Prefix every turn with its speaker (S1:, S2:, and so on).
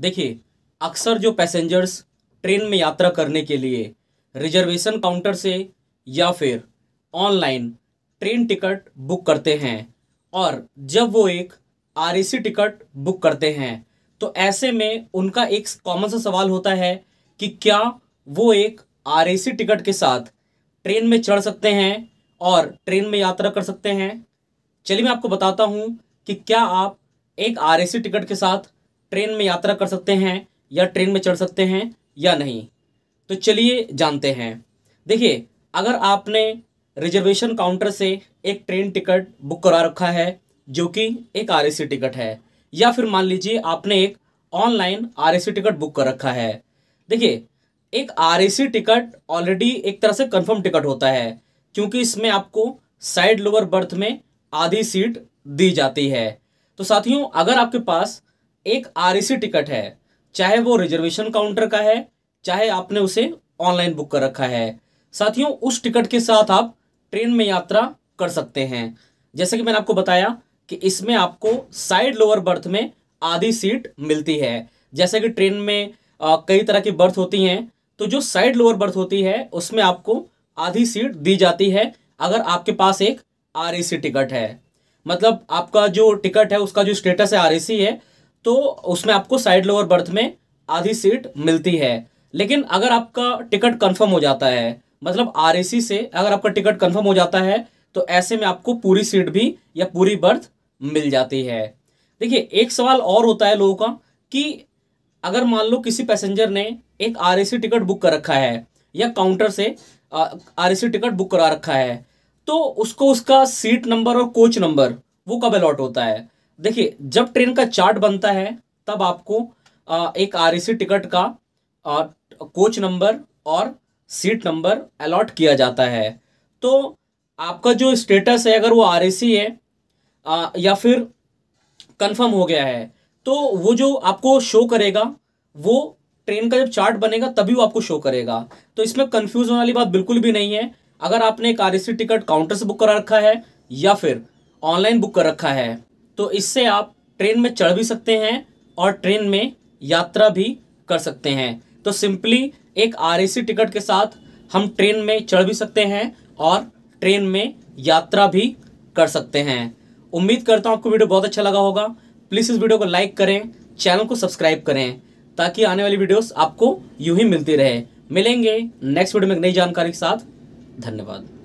S1: देखिए अक्सर जो पैसेंजर्स ट्रेन में यात्रा करने के लिए रिजर्वेशन काउंटर से या फिर ऑनलाइन ट्रेन टिकट बुक करते हैं और जब वो एक आर टिकट बुक करते हैं तो ऐसे में उनका एक कॉमन सा सवाल होता है कि क्या वो एक आर टिकट e के साथ ट्रेन में चढ़ सकते हैं और ट्रेन में यात्रा कर सकते हैं चलिए मैं आपको बताता हूँ कि क्या आप एक आर टिकट e के साथ ट्रेन में यात्रा कर सकते हैं या ट्रेन में चढ़ सकते हैं या नहीं तो चलिए जानते हैं देखिए अगर आपने रिजर्वेशन काउंटर से एक ट्रेन टिकट बुक करा रखा है जो कि एक आर टिकट है या फिर मान लीजिए आपने एक ऑनलाइन आर टिकट बुक कर रखा है देखिए एक आर टिकट ऑलरेडी एक तरह से कंफर्म टिकट होता है क्योंकि इसमें आपको साइड लोअर बर्थ में आधी सीट दी जाती है तो साथियों अगर आपके पास एक आर टिकट e है चाहे वो रिजर्वेशन काउंटर का है चाहे आपने उसे ऑनलाइन बुक कर रखा है साथियों उस टिकट के साथ आप ट्रेन में यात्रा कर सकते हैं जैसे कि मैंने आपको बताया कि इसमें आपको साइड लोअर बर्थ में आधी सीट मिलती है जैसे कि ट्रेन में आ, कई तरह की बर्थ होती हैं तो जो साइड लोअर बर्थ होती है उसमें आपको आधी सीट दी जाती है अगर आपके पास एक आर टिकट e है मतलब आपका जो टिकट है उसका जो स्टेटस है आर e है तो उसमें आपको साइड लोअर बर्थ में आधी सीट मिलती है लेकिन अगर आपका टिकट कंफर्म हो जाता है मतलब आर से अगर आपका टिकट कंफर्म हो जाता है तो ऐसे में आपको पूरी सीट भी या पूरी बर्थ मिल जाती है देखिए एक सवाल और होता है लोगों का कि अगर मान लो किसी पैसेंजर ने एक आर टिकट बुक कर रखा है या काउंटर से आर टिकट बुक करा रखा है तो उसको उसका सीट नंबर और कोच नंबर वो कब अलॉट होता है देखिए जब ट्रेन का चार्ट बनता है तब आपको आ, एक आर e टिकट का आ, कोच नंबर और सीट नंबर अलॉट किया जाता है तो आपका जो स्टेटस है अगर वो आर e है आ, या फिर कंफर्म हो गया है तो वो जो आपको शो करेगा वो ट्रेन का जब चार्ट बनेगा तभी वो आपको शो करेगा तो इसमें कंफ्यूज होने वाली बात बिल्कुल भी नहीं है अगर आपने एक आर e टिकट काउंटर से बुक करा रखा है या फिर ऑनलाइन बुक कर रखा है तो इससे आप ट्रेन में चढ़ भी सकते हैं और ट्रेन में यात्रा भी कर सकते हैं तो सिंपली एक आर टिकट के साथ हम ट्रेन में चढ़ भी सकते हैं और ट्रेन में यात्रा भी कर सकते हैं उम्मीद करता हूँ आपको वीडियो बहुत अच्छा लगा होगा प्लीज़ इस वीडियो को लाइक करें चैनल को सब्सक्राइब करें ताकि आने वाली वीडियोस आपको यूं ही मिलती रहे मिलेंगे नेक्स्ट वीडियो में नई जानकारी के साथ धन्यवाद